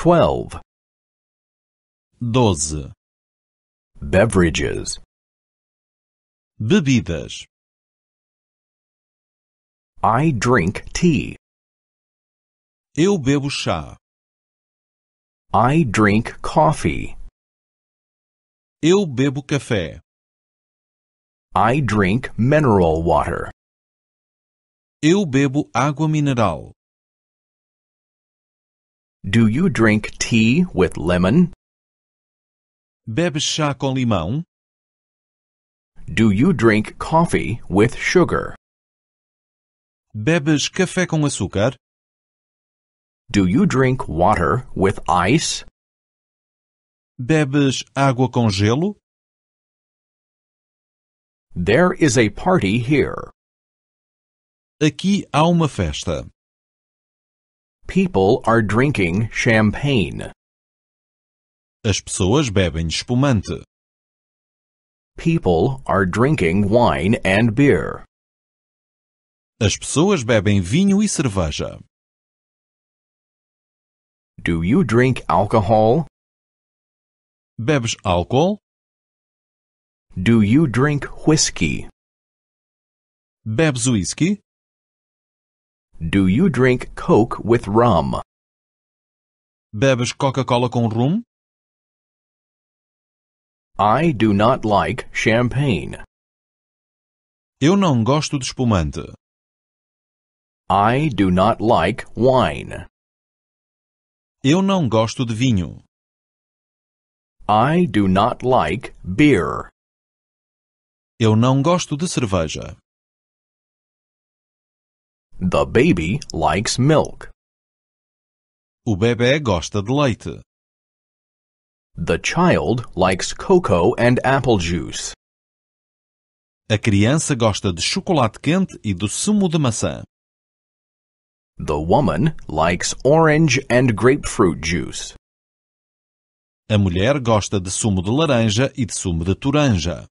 Twelve. Doze. Beverages Bebidas I drink tea. Eu bebo chá. I drink coffee. Eu bebo café. I drink mineral water. Eu bebo água mineral. Do you drink tea with lemon? Bebes chá com limão? Do you drink coffee with sugar? Bebes café com açúcar? Do you drink water with ice? Bebes água com gelo? There is a party here. Aqui há uma festa. People are drinking champagne. As pessoas bebem espumante. People are drinking wine and beer. As pessoas bebem vinho e cerveja. Do you drink alcohol? Bebes álcool? Do you drink whiskey? Bebes whisky? Do you drink Coke with rum? Bebes Coca-Cola com rum? I do not like champagne. Eu não gosto de espumante. I do not like wine. Eu não gosto de vinho. I do not like beer. Eu não gosto de cerveja. The baby likes milk. O bebê gosta de leite. The child likes cocoa and apple juice. A criança gosta de chocolate quente e do sumo de maçã. The woman likes orange and grapefruit juice. A mulher gosta de sumo de laranja e de sumo de toranja.